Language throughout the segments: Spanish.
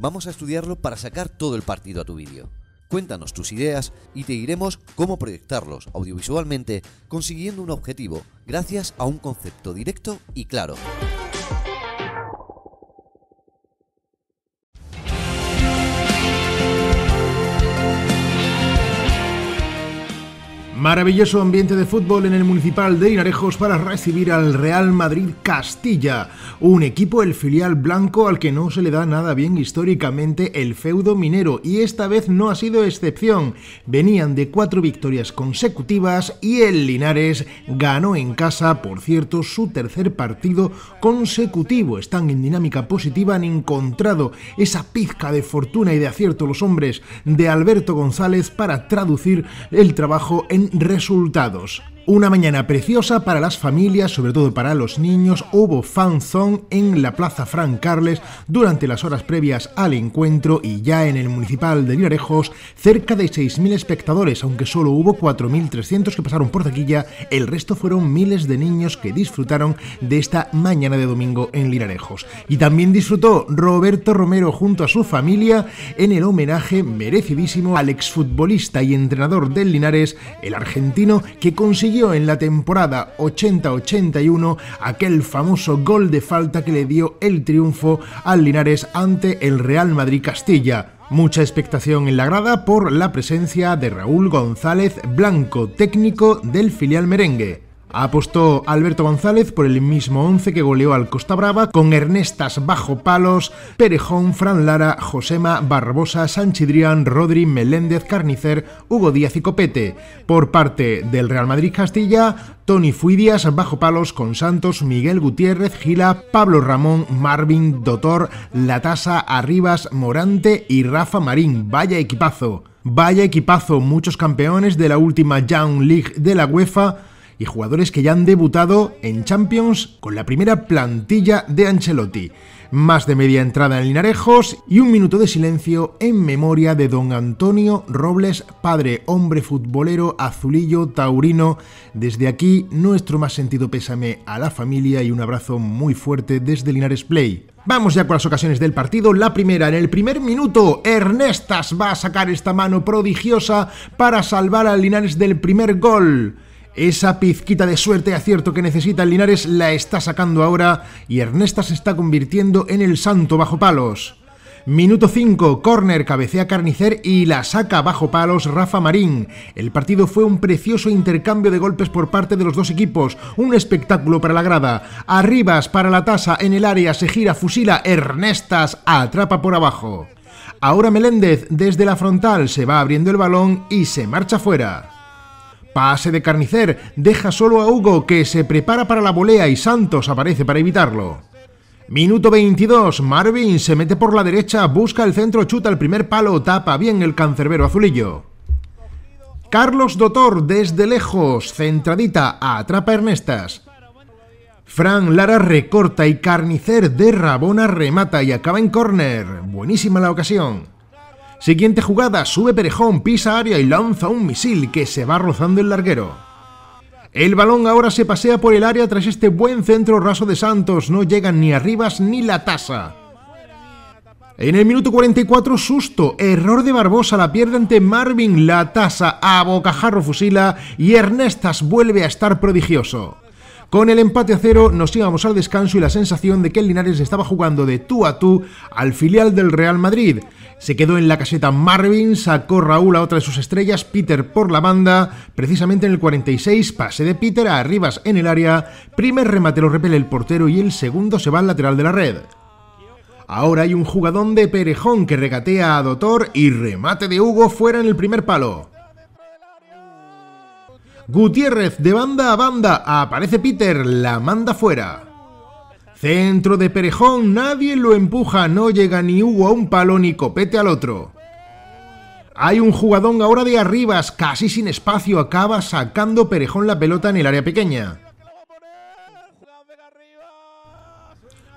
vamos a estudiarlo para sacar todo el partido a tu vídeo. Cuéntanos tus ideas y te diremos cómo proyectarlos audiovisualmente consiguiendo un objetivo gracias a un concepto directo y claro. Maravilloso ambiente de fútbol en el Municipal de Linares para recibir al Real Madrid Castilla, un equipo, el filial blanco, al que no se le da nada bien históricamente el feudo minero, y esta vez no ha sido excepción. Venían de cuatro victorias consecutivas y el Linares ganó en casa, por cierto, su tercer partido consecutivo. Están en dinámica positiva, han encontrado esa pizca de fortuna y de acierto los hombres de Alberto González para traducir el trabajo en resultados. Una mañana preciosa para las familias, sobre todo para los niños. Hubo fanzón en la Plaza Fran Carles durante las horas previas al encuentro y ya en el municipal de Linarejos, cerca de 6.000 espectadores, aunque solo hubo 4.300 que pasaron por taquilla. El resto fueron miles de niños que disfrutaron de esta mañana de domingo en Linarejos. Y también disfrutó Roberto Romero junto a su familia en el homenaje merecidísimo al exfutbolista y entrenador del Linares, el argentino, que consiguió en la temporada 80-81 aquel famoso gol de falta que le dio el triunfo al Linares ante el Real Madrid Castilla. Mucha expectación en la grada por la presencia de Raúl González Blanco, técnico del filial merengue. Apostó Alberto González por el mismo 11 que goleó al Costa Brava con Ernestas bajo palos, Perejón, Fran Lara, Josema, Barbosa, Sanchidrián, Rodri, Meléndez, Carnicer, Hugo Díaz y Copete. Por parte del Real Madrid Castilla, Tony Fuidias bajo palos con Santos, Miguel Gutiérrez, Gila, Pablo Ramón, Marvin, Dotor, Latasa, Arribas, Morante y Rafa Marín. Vaya equipazo. Vaya equipazo, muchos campeones de la última Young League de la UEFA y jugadores que ya han debutado en Champions con la primera plantilla de Ancelotti. Más de media entrada en Linarejos y un minuto de silencio en memoria de don Antonio Robles, padre, hombre futbolero, azulillo, taurino. Desde aquí, nuestro más sentido pésame a la familia y un abrazo muy fuerte desde Linares Play. Vamos ya con las ocasiones del partido. La primera, en el primer minuto, Ernestas va a sacar esta mano prodigiosa para salvar al Linares del primer gol. Esa pizquita de suerte acierto que necesita el Linares la está sacando ahora y Ernestas se está convirtiendo en el santo bajo palos. Minuto 5, córner, cabecea Carnicer y la saca bajo palos Rafa Marín. El partido fue un precioso intercambio de golpes por parte de los dos equipos, un espectáculo para la grada. Arribas para la tasa, en el área se gira, fusila, Ernestas atrapa por abajo. Ahora Meléndez desde la frontal se va abriendo el balón y se marcha fuera. Pase de Carnicer, deja solo a Hugo que se prepara para la volea y Santos aparece para evitarlo. Minuto 22, Marvin se mete por la derecha, busca el centro, chuta el primer palo, tapa bien el cancerbero azulillo. Carlos Dotor desde lejos, centradita, atrapa a Ernestas. Fran Lara recorta y Carnicer de Rabona remata y acaba en córner. Buenísima la ocasión. Siguiente jugada, sube Perejón, pisa área y lanza un misil que se va rozando el larguero. El balón ahora se pasea por el área tras este buen centro raso de Santos, no llegan ni arribas ni la tasa. En el minuto 44, susto, error de Barbosa, la pierde ante Marvin, la tasa a Bocajarro fusila y Ernestas vuelve a estar prodigioso. Con el empate a cero nos íbamos al descanso y la sensación de que el Linares estaba jugando de tú a tú al filial del Real Madrid. Se quedó en la caseta Marvin, sacó Raúl a otra de sus estrellas, Peter por la banda, precisamente en el 46, pase de Peter a Arribas en el área, primer remate lo repele el portero y el segundo se va al lateral de la red. Ahora hay un jugadón de Perejón que regatea a Dotor y remate de Hugo fuera en el primer palo. Gutiérrez de banda a banda, aparece Peter, la manda fuera. Centro de Perejón, nadie lo empuja, no llega ni Hugo a un palo ni copete al otro. Hay un jugadón ahora de arribas, casi sin espacio, acaba sacando Perejón la pelota en el área pequeña.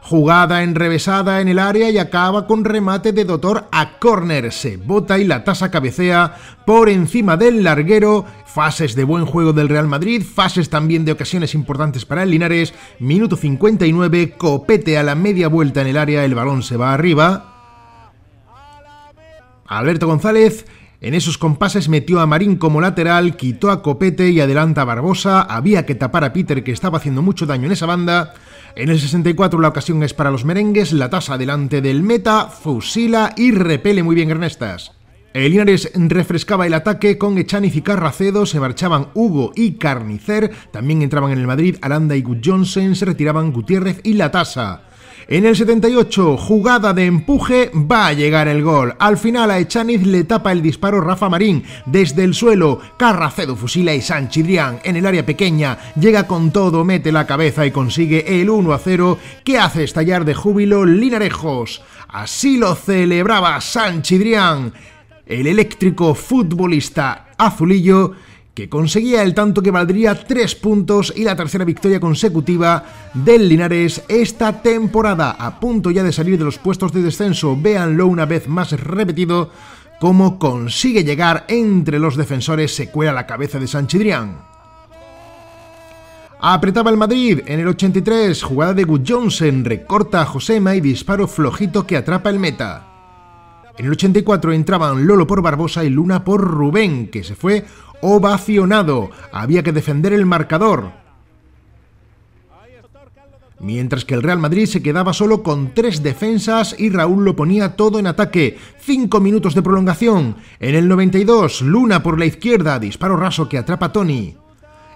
Jugada enrevesada en el área y acaba con remate de Dotor a córner. Se bota y la tasa cabecea por encima del larguero. Fases de buen juego del Real Madrid, fases también de ocasiones importantes para el Linares. Minuto 59, copete a la media vuelta en el área, el balón se va arriba. Alberto González en esos compases metió a Marín como lateral, quitó a Copete y adelanta a Barbosa, había que tapar a Peter que estaba haciendo mucho daño en esa banda. En el 64 la ocasión es para los merengues, la tasa delante del meta, fusila y repele muy bien Ernestas. El refrescaba el ataque con Echaniz y Carracedo, se marchaban Hugo y Carnicer, también entraban en el Madrid Aranda y gut se retiraban Gutiérrez y La Tasa. En el 78, jugada de empuje, va a llegar el gol. Al final a Echaniz le tapa el disparo Rafa Marín desde el suelo. Carracedo fusila y Sanchidrián en el área pequeña. Llega con todo, mete la cabeza y consigue el 1 0 que hace estallar de júbilo Linarejos. Así lo celebraba Sanchidrián, el eléctrico futbolista azulillo que conseguía el tanto que valdría 3 puntos y la tercera victoria consecutiva del Linares esta temporada. A punto ya de salir de los puestos de descenso, véanlo una vez más repetido, cómo consigue llegar entre los defensores, se cuela la cabeza de Sanchidrián. Apretaba el Madrid en el 83, jugada de Good recorta a Josema y disparo flojito que atrapa el meta. En el 84 entraban Lolo por Barbosa y Luna por Rubén, que se fue ovacionado. Había que defender el marcador. Mientras que el Real Madrid se quedaba solo con tres defensas y Raúl lo ponía todo en ataque. Cinco minutos de prolongación. En el 92, Luna por la izquierda, disparo raso que atrapa a Tony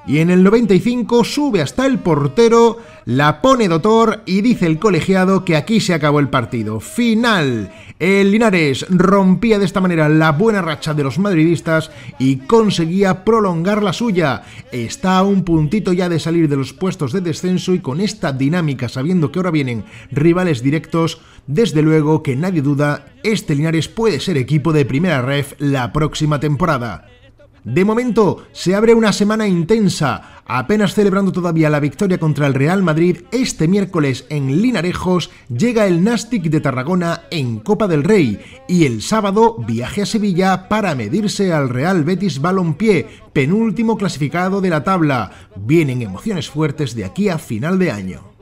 y en el 95 sube hasta el portero, la pone doctor y dice el colegiado que aquí se acabó el partido. Final. El Linares rompía de esta manera la buena racha de los madridistas y conseguía prolongar la suya. Está a un puntito ya de salir de los puestos de descenso y con esta dinámica, sabiendo que ahora vienen rivales directos, desde luego que nadie duda, este Linares puede ser equipo de primera ref la próxima temporada. De momento, se abre una semana intensa, apenas celebrando todavía la victoria contra el Real Madrid, este miércoles en Linarejos llega el Nastic de Tarragona en Copa del Rey y el sábado viaje a Sevilla para medirse al Real Betis Balompié, penúltimo clasificado de la tabla. Vienen emociones fuertes de aquí a final de año.